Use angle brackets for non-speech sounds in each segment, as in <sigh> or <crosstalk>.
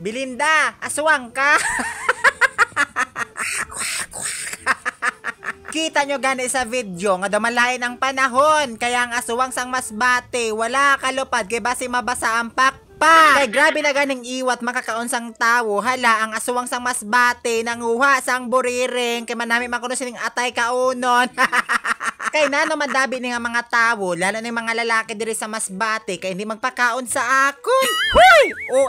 Belinda, aswang ka! Kita nyo gani sa video nga damalain ang panahon kaya ang aswang sang masbate wala kalupad kay basi mabasa ang pakpak. Kay grabe na ganing iwat makakaonsang tawo hala ang aswang sang masbate nanguha sang buriring kay manami man kuno sining atay kaunon. <laughs> kay na naman dabi ni nga mga tawo, lalo na mga lalaki diri sa masbate, kay hindi magpakaon sa akon. Huy!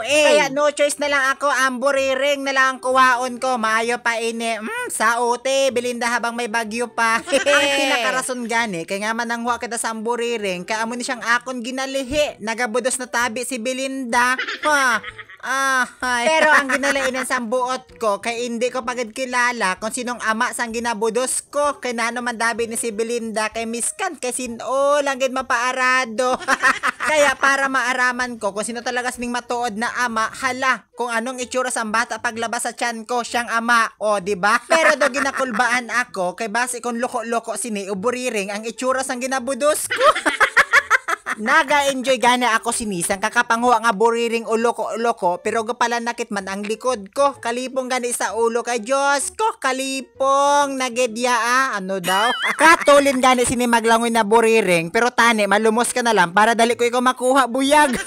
eh Kaya no choice na lang ako, amburiring na lang kuwaon ko, mayo pa ini. Mm, sa ote, bilinda habang may bagyo pa. ang <laughs> pinakarason gani, kay nga man ang huwa kita sa amburiring, kaya amo ni siyang akon ginalihi, nagabudos na tabi si bilinda Ha, Ahay. Pero ang ginalainan sa buot ko, kay hindi ko pagad kilala kung sinong ama sang ginabudos ko, kay nano man dabi ni si Belinda, kay miskan, kay sino oh, lang gid mapaarado. <laughs> Kaya para maaraman ko kung sino talaga sining matuod na ama, hala, kung anong itsura sa bata paglabas sa tiyan ko, siyang ama, o oh, di ba? <laughs> Pero do ginakulbaan ako, kay base kung loko-loko sini uburiring ang itsura sang ginabudos ko. <laughs> Naga-enjoy gani ako sinisang kakapango nga buriring ulo ko ulo ko pero pala nakit man ang likod ko kalipong gani sa ulo kay Diyos ko kalipong nagedya ah. ano daw <laughs> katulin gani sini maglangoy na buriring pero tani malumos ka na lang para dali ko ikaw makuha buyag <laughs>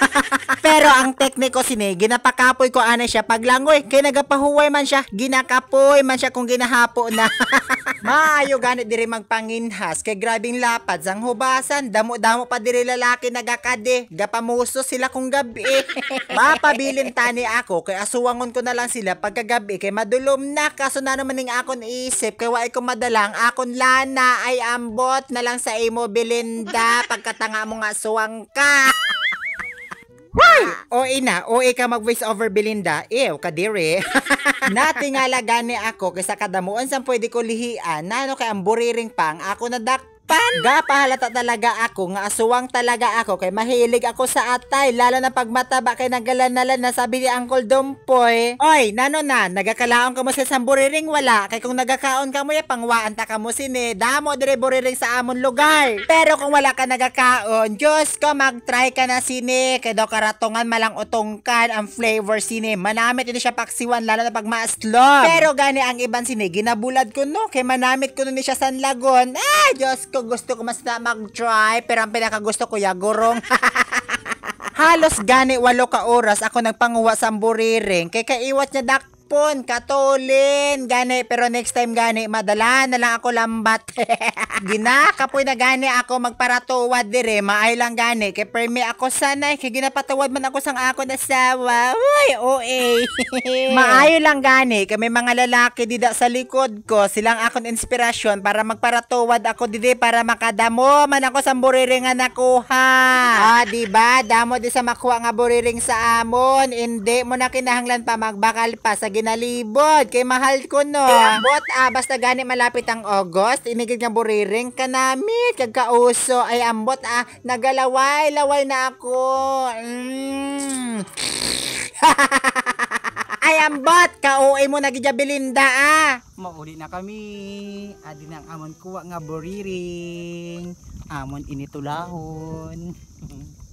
Pero ang tekniko sini, ginapakapoy ko ana siya paglangoy. Kay nagapahuway man siya, ginakapoy man siya kung ginahapo na. <laughs> Maayo gani diri magpanginhas kay grabing lapad sang hubasan damo-damo pa diri lalaki nagakade gapamuso sila kung gabi <laughs> mapabilin tani ako kay asuwangon ko na lang sila pagkagabi kay madulom na kaso na naman ning akon isip kay waay ko madalang akon lana ay ambot na lang sa imo Belinda pagkatanga mo nga asuwang ka o ina, o ka mag-voice over Belinda. Ew, kadiri. <laughs> nga lagani ako kaysa kadamuan sa pwede ko lihian, nano kay ang buriring pang ako na doctor pan. Gapahalata talaga ako nga asuwang talaga ako kay mahilig ako sa atay lalo na pag mataba kay naggalanalan na sabi ni Uncle Dumpoy. Oy, nano na, nagakalaon ka mo sa samburiring wala kay kung nagakaon ka mo ya pangwaan ta ka mo sini damo dire buriring sa amon lugar. Pero kung wala ka nagakaon, Diyos ko mag-try ka na sine, kay do karatongan malang utongkan ang flavor sine, Manamit ini siya paksiwan lalo na pag maaslog. Pero gani ang iban sine, ginabulad ko no kay manamit ko ni siya san lagon. Ah, Diyos ko ko gusto ko mas na mag try pero ang pinakagusto ko ya, yagurong. <laughs> Halos gani walo ka oras ako nagpanguwa sa amburiring kay kaiwat niya dak pon, katolin, gani, pero next time gani, madala na lang ako lambat. <laughs> gina, kapoy na gani ako magparatuwad dire, maay lang gani, kay permi ako sana, kay ginapatawad man ako sang ako na sawa. Uy, OA. <laughs> Maayo lang gani, may mga lalaki dida sa likod ko, silang akong inspirasyon para magparatuwad ako didi para makadamo man ako sa buriri nga nakuha. Ah, ah di ba? Damo di sa makuha nga buriring sa amon, hindi mo na kinahanglan pa magbakal pa sa ginalibot. Kay mahal ko no. Bot, ah, basta gani malapit ang August, inigid nga buriring kanamit, kagkauso. Ay, ambot ah, nagalaway, laway na ako. Mm. <laughs> Ay, ambot, kauwi mo na bilinda, Belinda ah. Mauli na kami. Adi na ang amon kuwa nga buriring. Amon initulahon. <laughs>